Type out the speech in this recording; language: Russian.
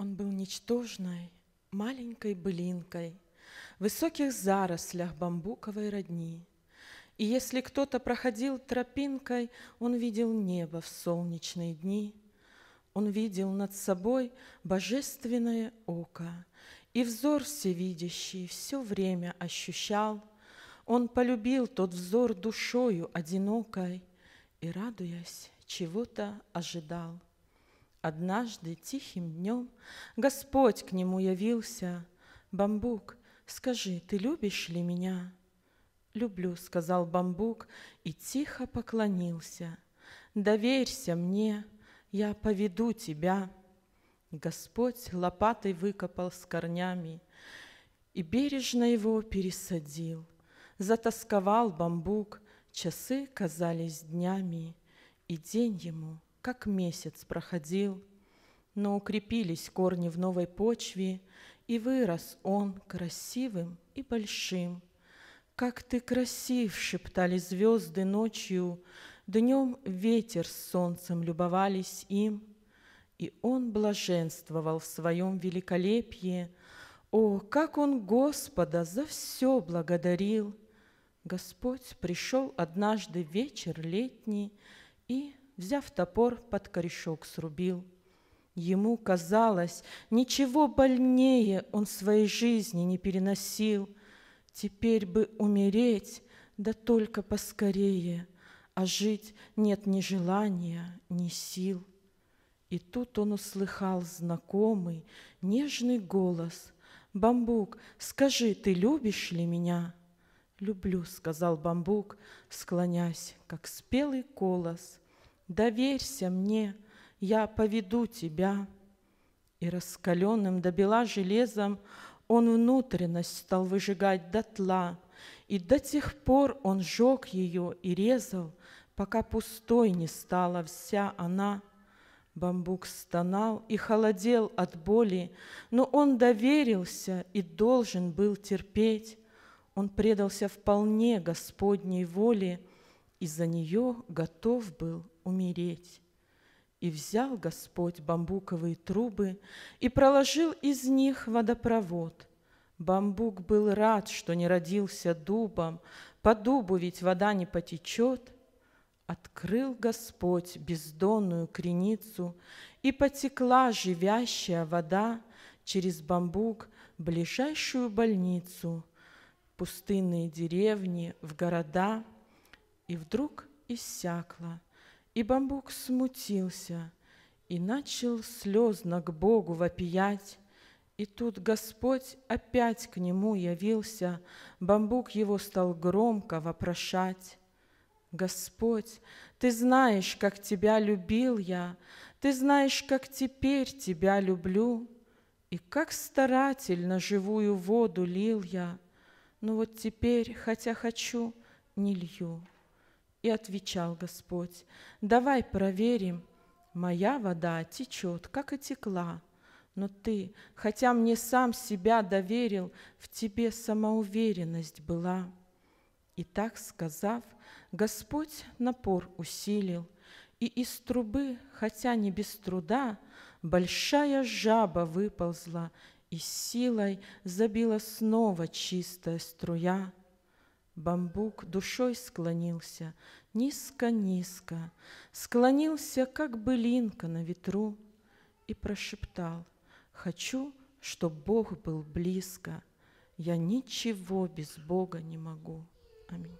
Он был ничтожной, маленькой былинкой, В высоких зарослях бамбуковой родни. И если кто-то проходил тропинкой, Он видел небо в солнечные дни. Он видел над собой божественное око, И взор всевидящий все время ощущал. Он полюбил тот взор душою одинокой И, радуясь, чего-то ожидал. Однажды тихим днем Господь к нему явился. «Бамбук, скажи, ты любишь ли меня?» «Люблю», — сказал бамбук и тихо поклонился. «Доверься мне, я поведу тебя». Господь лопатой выкопал с корнями и бережно его пересадил. Затасковал бамбук, часы казались днями, и день ему — как месяц проходил, но укрепились корни в новой почве, и вырос он красивым и большим. Как ты красив, шептали звезды ночью, днем ветер с солнцем любовались им, и он блаженствовал в своем великолепии. О, как он Господа за все благодарил! Господь пришел однажды вечер летний и взяв топор под корешок срубил. Ему казалось, ничего больнее он своей жизни не переносил. Теперь бы умереть, да только поскорее, а жить нет ни желания, ни сил. И тут он услыхал знакомый, нежный голос. «Бамбук, скажи, ты любишь ли меня?» «Люблю», — сказал бамбук, склонясь, как спелый колос. Доверься мне, я поведу тебя. И раскаленным до бела железом он внутренность стал выжигать дотла, и до тех пор он жег ее и резал, пока пустой не стала вся она. Бамбук стонал и холодел от боли, но он доверился и должен был терпеть. Он предался вполне Господней воле, и за нее готов был умереть. И взял Господь бамбуковые трубы и проложил из них водопровод. Бамбук был рад, что не родился дубом, по дубу ведь вода не потечет. Открыл Господь бездонную креницу, и потекла живящая вода через бамбук в ближайшую больницу, пустынные деревни, в города, и вдруг иссякла – и бамбук смутился и начал слезно к Богу вопиять. И тут Господь опять к нему явился, бамбук его стал громко вопрошать. Господь, Ты знаешь, как Тебя любил я, Ты знаешь, как теперь Тебя люблю, И как старательно живую воду лил я, Но вот теперь, хотя хочу, не лью. И отвечал Господь, давай проверим, моя вода течет, как и текла, но ты, хотя мне сам себя доверил, в тебе самоуверенность была. И так сказав, Господь напор усилил, и из трубы, хотя не без труда, большая жаба выползла, и силой забила снова чистая струя. Бамбук душой склонился низко-низко, Склонился, как былинка на ветру, И прошептал «Хочу, чтоб Бог был близко, Я ничего без Бога не могу». Аминь.